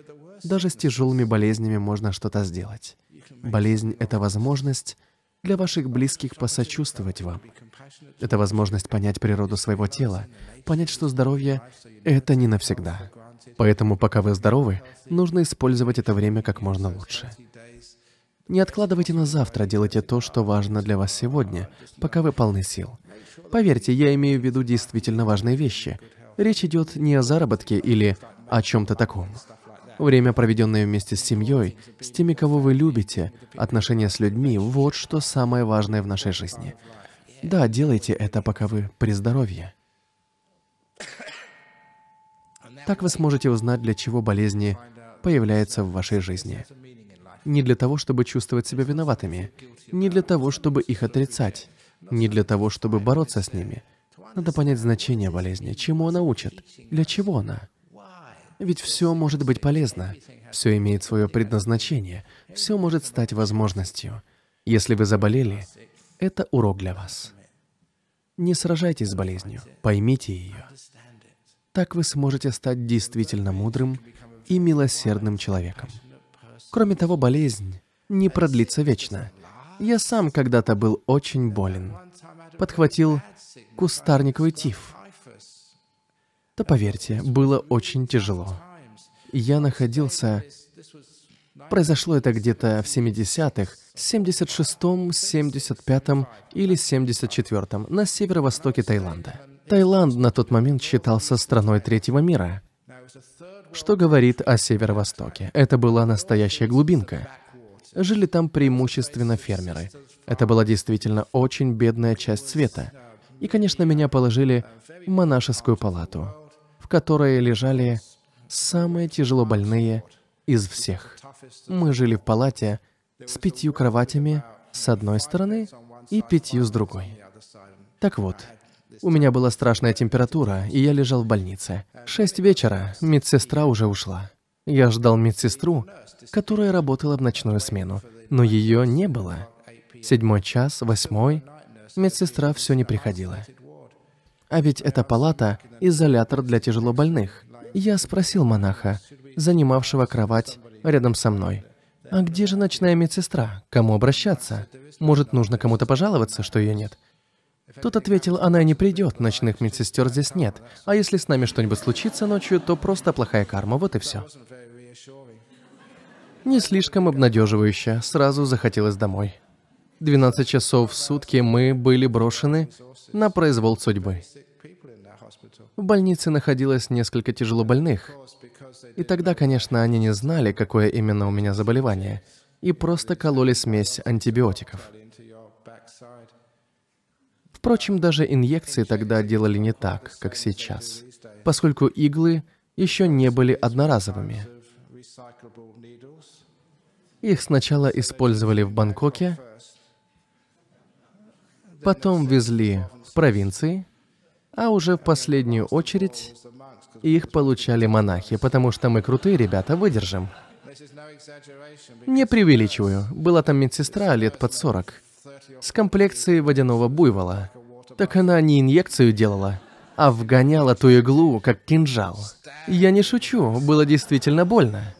Даже с тяжелыми болезнями можно что-то сделать. Болезнь — это возможность для ваших близких посочувствовать вам. Это возможность понять природу своего тела, понять, что здоровье — это не навсегда. Поэтому, пока вы здоровы, нужно использовать это время как можно лучше. Не откладывайте на завтра, делайте то, что важно для вас сегодня, пока вы полны сил. Поверьте, я имею в виду действительно важные вещи. Речь идет не о заработке или о чем-то таком. Время, проведенное вместе с семьей, с теми, кого вы любите, отношения с людьми — вот что самое важное в нашей жизни. Да, делайте это, пока вы при здоровье. Так вы сможете узнать, для чего болезни появляются в вашей жизни. Не для того, чтобы чувствовать себя виноватыми, не для того, чтобы их отрицать, не для того, чтобы бороться с ними. Надо понять значение болезни, чему она учит, для чего она. Ведь все может быть полезно. Все имеет свое предназначение. Все может стать возможностью. Если вы заболели, это урок для вас. Не сражайтесь с болезнью, поймите ее. Так вы сможете стать действительно мудрым и милосердным человеком. Кроме того, болезнь не продлится вечно. Я сам когда-то был очень болен. Подхватил кустарниковый тиф то поверьте, было очень тяжело. Я находился... Произошло это где-то в 70-х, 76-м, 75-м или 74-м на северо-востоке Таиланда. Таиланд на тот момент считался страной третьего мира. Что говорит о северо-востоке? Это была настоящая глубинка. Жили там преимущественно фермеры. Это была действительно очень бедная часть света. И, конечно, меня положили в монашескую палату которой лежали самые тяжело больные из всех. Мы жили в палате с пятью кроватями с одной стороны и пятью с другой. Так вот, у меня была страшная температура, и я лежал в больнице. Шесть вечера, медсестра уже ушла. Я ждал медсестру, которая работала в ночную смену, но ее не было. Седьмой час, восьмой, медсестра все не приходила. А ведь эта палата – изолятор для тяжелобольных. Я спросил монаха, занимавшего кровать рядом со мной. «А где же ночная медсестра? Кому обращаться? Может, нужно кому-то пожаловаться, что ее нет?» Тот ответил, она не придет, ночных медсестер здесь нет. А если с нами что-нибудь случится ночью, то просто плохая карма, вот и все. Не слишком обнадеживающе, сразу захотелось домой. 12 часов в сутки мы были брошены на произвол судьбы. В больнице находилось несколько тяжелобольных. И тогда, конечно, они не знали, какое именно у меня заболевание, и просто кололи смесь антибиотиков. Впрочем, даже инъекции тогда делали не так, как сейчас, поскольку иглы еще не были одноразовыми. Их сначала использовали в Бангкоке, потом везли в провинции, а уже в последнюю очередь их получали монахи, потому что мы крутые ребята, выдержим. Не преувеличиваю, была там медсестра лет под 40, с комплекцией водяного буйвола. Так она не инъекцию делала, а вгоняла ту иглу, как кинжал. Я не шучу, было действительно больно.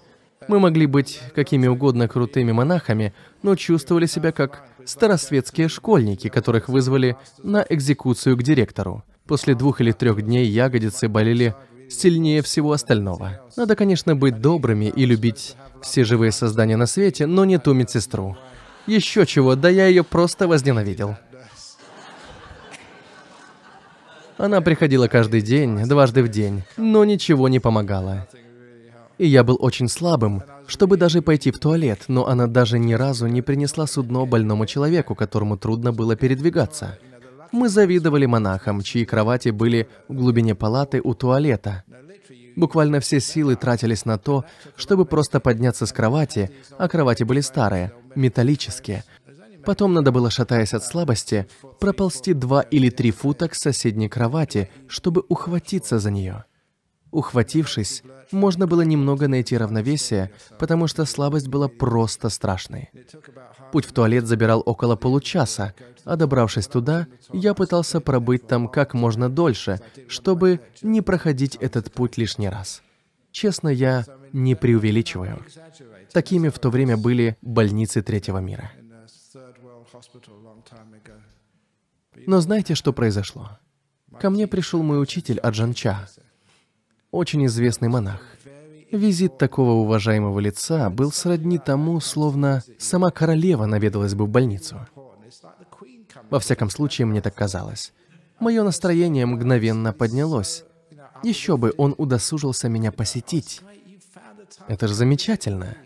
Мы могли быть какими угодно крутыми монахами, но чувствовали себя как старосветские школьники, которых вызвали на экзекуцию к директору. После двух или трех дней ягодицы болели сильнее всего остального. Надо, конечно, быть добрыми и любить все живые создания на свете, но не ту медсестру. Еще чего, да я ее просто возненавидел. Она приходила каждый день, дважды в день, но ничего не помогало. И я был очень слабым, чтобы даже пойти в туалет, но она даже ни разу не принесла судно больному человеку, которому трудно было передвигаться. Мы завидовали монахам, чьи кровати были в глубине палаты у туалета. Буквально все силы тратились на то, чтобы просто подняться с кровати, а кровати были старые, металлические. Потом надо было, шатаясь от слабости, проползти два или три фута к соседней кровати, чтобы ухватиться за нее. Ухватившись, можно было немного найти равновесие, потому что слабость была просто страшной. Путь в туалет забирал около получаса, а добравшись туда, я пытался пробыть там как можно дольше, чтобы не проходить этот путь лишний раз. Честно, я не преувеличиваю. Такими в то время были больницы третьего мира. Но знаете, что произошло? Ко мне пришел мой учитель Аджанча, очень известный монах. Визит такого уважаемого лица был сродни тому, словно сама королева наведалась бы в больницу. Во всяком случае, мне так казалось. Мое настроение мгновенно поднялось. Еще бы он удосужился меня посетить. Это же замечательно.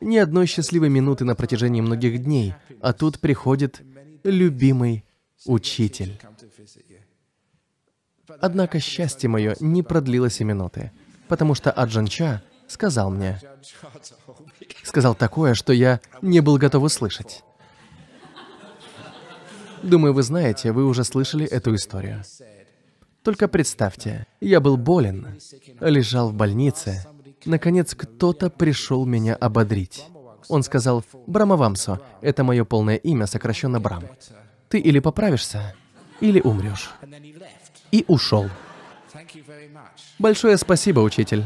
Ни одной счастливой минуты на протяжении многих дней, а тут приходит любимый учитель. Однако счастье мое не продлилось и минуты, потому что Аджанча сказал мне, сказал такое, что я не был готов услышать. Думаю, вы знаете, вы уже слышали эту историю. Только представьте, я был болен, лежал в больнице. Наконец, кто-то пришел меня ободрить. Он сказал, «Брамавамсо, это мое полное имя, сокращенно Брам. Ты или поправишься, или умрешь и ушел. Большое спасибо, учитель.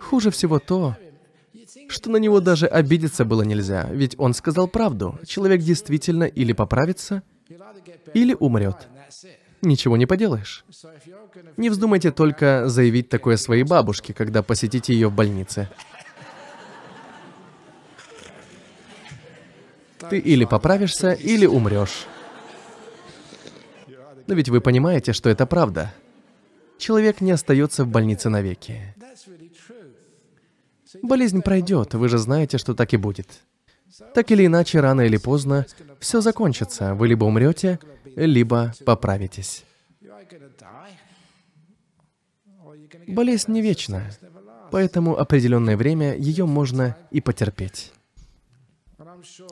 Хуже всего то, что на него даже обидеться было нельзя, ведь он сказал правду. Человек действительно или поправится, или умрет. Ничего не поделаешь. Не вздумайте только заявить такое своей бабушке, когда посетите ее в больнице. Ты или поправишься, или умрешь. Но ведь вы понимаете, что это правда. Человек не остается в больнице навеки. Болезнь пройдет, вы же знаете, что так и будет. Так или иначе, рано или поздно, все закончится. Вы либо умрете, либо поправитесь. Болезнь не вечна, поэтому определенное время ее можно и потерпеть.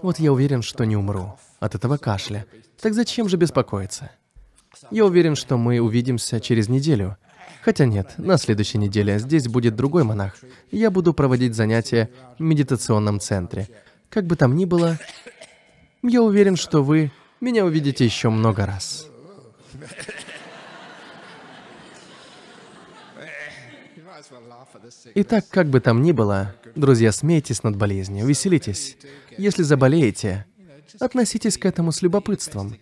Вот я уверен, что не умру от этого кашля. Так зачем же беспокоиться? Я уверен, что мы увидимся через неделю. Хотя нет, на следующей неделе здесь будет другой монах. Я буду проводить занятия в медитационном центре. Как бы там ни было, я уверен, что вы меня увидите еще много раз. Итак, как бы там ни было, друзья, смейтесь над болезнью, веселитесь. Если заболеете, Относитесь к этому с любопытством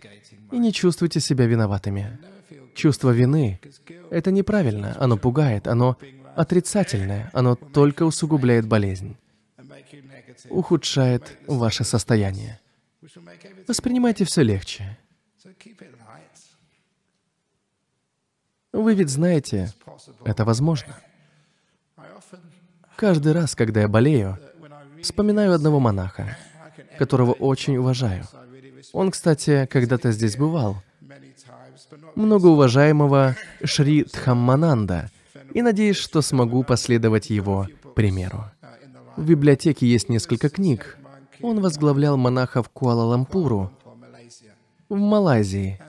и не чувствуйте себя виноватыми. Чувство вины — это неправильно, оно пугает, оно отрицательное, оно только усугубляет болезнь, ухудшает ваше состояние. Воспринимайте все легче. Вы ведь знаете, это возможно. Каждый раз, когда я болею, вспоминаю одного монаха — которого очень уважаю. Он, кстати, когда-то здесь бывал. Многоуважаемого Шри Тхаммананда И надеюсь, что смогу последовать его примеру. В библиотеке есть несколько книг. Он возглавлял монахов Куала-Лампуру в Малайзии.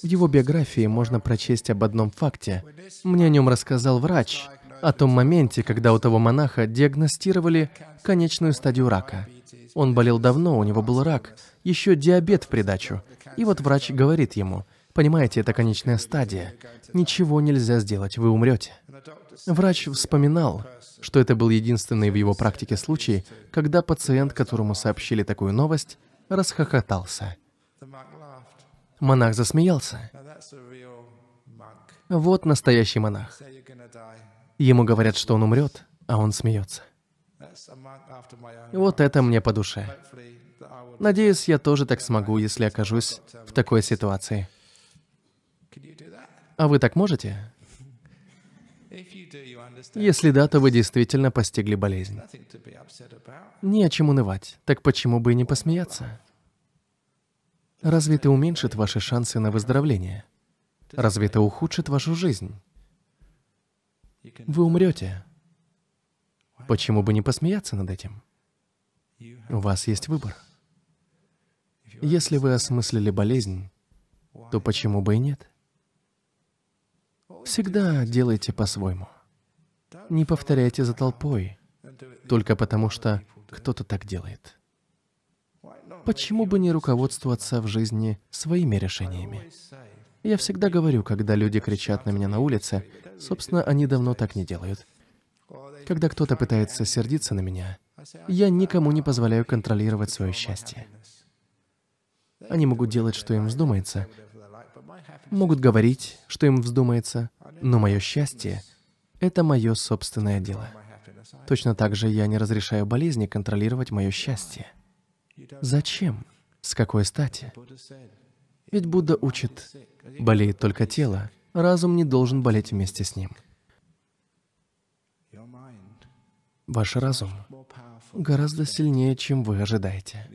В его биографии можно прочесть об одном факте. Мне о нем рассказал врач, о том моменте, когда у того монаха диагностировали конечную стадию рака – он болел давно, у него был рак, еще диабет в придачу. И вот врач говорит ему, понимаете, это конечная стадия, ничего нельзя сделать, вы умрете. Врач вспоминал, что это был единственный в его практике случай, когда пациент, которому сообщили такую новость, расхохотался. Монах засмеялся. Вот настоящий монах. Ему говорят, что он умрет, а он смеется вот это мне по душе. Надеюсь, я тоже так смогу, если окажусь um, в такой ситуации. А вы так можете? Если да, то вы действительно постигли болезнь. Не о чем унывать. Так почему бы и не посмеяться? Разве это уменьшит ваши шансы на выздоровление? Разве это ухудшит вашу жизнь? Вы умрете. Почему бы не посмеяться над этим? У вас есть выбор. Если вы осмыслили болезнь, то почему бы и нет? Всегда делайте по-своему. Не повторяйте за толпой, только потому что кто-то так делает. Почему бы не руководствоваться в жизни своими решениями? Я всегда говорю, когда люди кричат на меня на улице, собственно, они давно так не делают. Когда кто-то пытается сердиться на меня, я никому не позволяю контролировать свое счастье. Они могут делать, что им вздумается, могут говорить, что им вздумается, но мое счастье — это мое собственное дело. Точно так же я не разрешаю болезни контролировать мое счастье. Зачем? С какой стати? Ведь Будда учит, болеет только тело, разум не должен болеть вместе с ним. Ваш разум гораздо сильнее, чем вы ожидаете.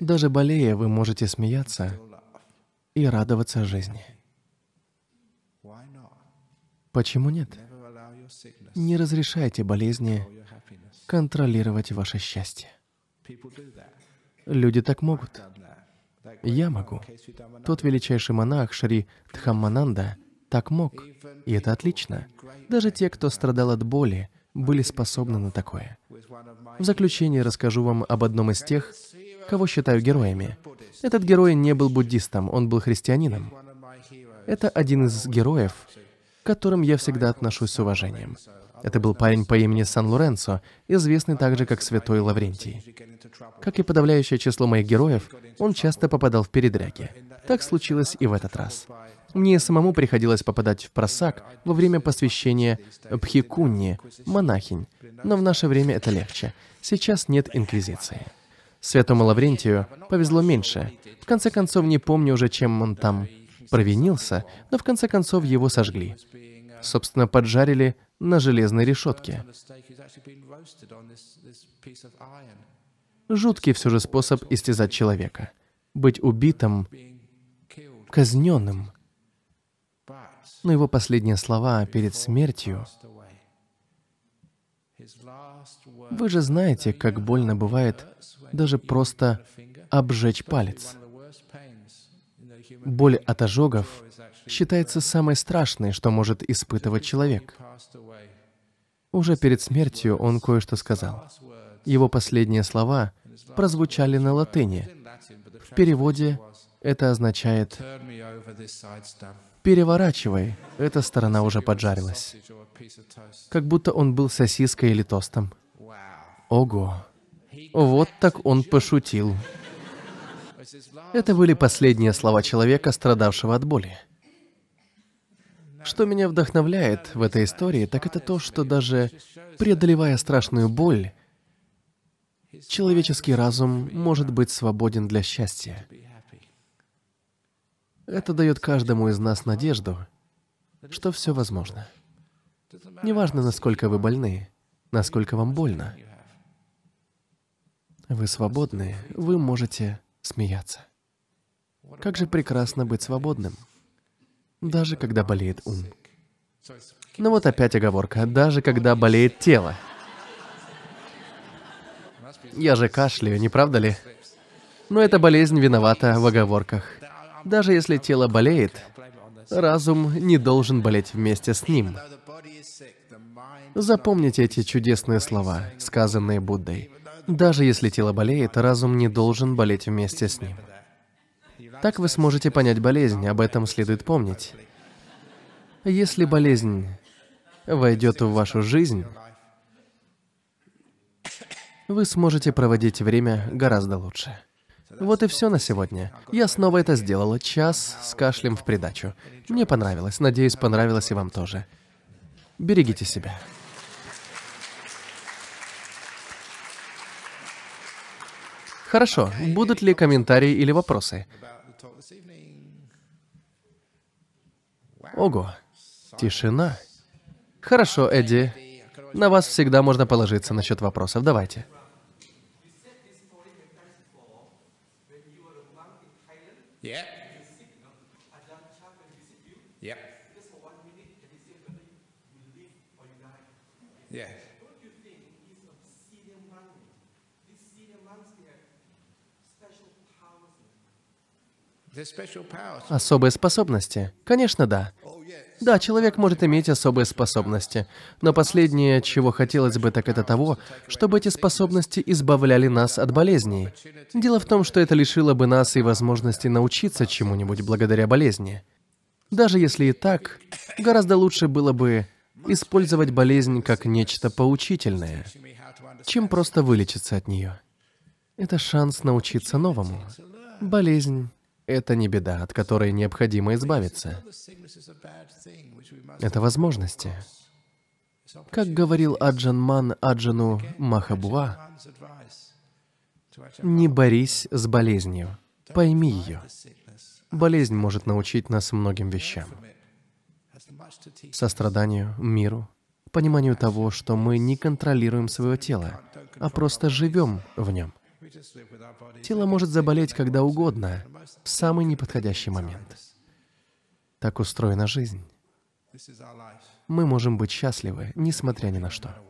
Даже болея, вы можете смеяться и радоваться жизни. Почему нет? Не разрешайте болезни контролировать ваше счастье. Люди так могут. Я могу. Тот величайший монах Шри Тхаммананда так мог. И это отлично. Даже те, кто страдал от боли, были способны на такое. В заключение расскажу вам об одном из тех, кого считаю героями. Этот герой не был буддистом, он был христианином. Это один из героев, к которым я всегда отношусь с уважением. Это был парень по имени Сан-Лоренцо, известный также как Святой Лаврентий. Как и подавляющее число моих героев, он часто попадал в передряги. Так случилось и в этот раз. Мне самому приходилось попадать в просак во время посвящения Пхикунни, монахинь, но в наше время это легче. Сейчас нет инквизиции. Святому Лаврентию повезло меньше. В конце концов, не помню уже, чем он там провинился, но в конце концов его сожгли. Собственно, поджарили на железной решетке. Жуткий все же способ истязать человека. Быть убитым, казненным, но его последние слова перед смертью вы же знаете, как больно бывает даже просто обжечь палец. Боль от ожогов считается самой страшной, что может испытывать человек. Уже перед смертью он кое-что сказал. Его последние слова прозвучали на латыни. В переводе это означает «переворачивай». Эта сторона уже поджарилась. Как будто он был сосиской или тостом. Ого. Вот так он пошутил. Это были последние слова человека, страдавшего от боли. Что меня вдохновляет в этой истории, так это то, что даже преодолевая страшную боль, человеческий разум может быть свободен для счастья. Это дает каждому из нас надежду, что все возможно. Неважно, насколько вы больны, насколько вам больно. Вы свободны, вы можете смеяться. Как же прекрасно быть свободным, даже когда болеет ум. Ну вот опять оговорка, даже когда болеет тело. Я же кашляю, не правда ли? Но эта болезнь виновата в оговорках. Даже если тело болеет, разум не должен болеть вместе с ним. Запомните эти чудесные слова, сказанные Буддой. Даже если тело болеет, разум не должен болеть вместе с ним. Так вы сможете понять болезнь, об этом следует помнить. Если болезнь войдет в вашу жизнь, вы сможете проводить время гораздо лучше. Вот и все на сегодня. Я снова это сделала, час с кашлем в придачу. Мне понравилось, надеюсь, понравилось и вам тоже. Берегите себя. Хорошо, будут ли комментарии или вопросы? Ого, тишина. Хорошо, Эдди. На вас всегда можно положиться насчет вопросов. Давайте. Yeah. Yeah. Just for one minute, can you say whether you live or you die? Yeah. Don't you think these senior monks, these senior monks, they have special powers? Особые способности? Конечно, да. Да, человек может иметь особые способности, но последнее, чего хотелось бы, так это того, чтобы эти способности избавляли нас от болезней. Дело в том, что это лишило бы нас и возможности научиться чему-нибудь благодаря болезни. Даже если и так, гораздо лучше было бы использовать болезнь как нечто поучительное, чем просто вылечиться от нее. Это шанс научиться новому. Болезнь это не беда, от которой необходимо избавиться. Это возможности. Как говорил Аджан Ман Аджану Махабуа, «Не борись с болезнью, пойми ее. Болезнь может научить нас многим вещам. Состраданию, миру, пониманию того, что мы не контролируем свое тело, а просто живем в нем. Тело может заболеть когда угодно, в самый неподходящий момент. Так устроена жизнь. Мы можем быть счастливы, несмотря ни на что.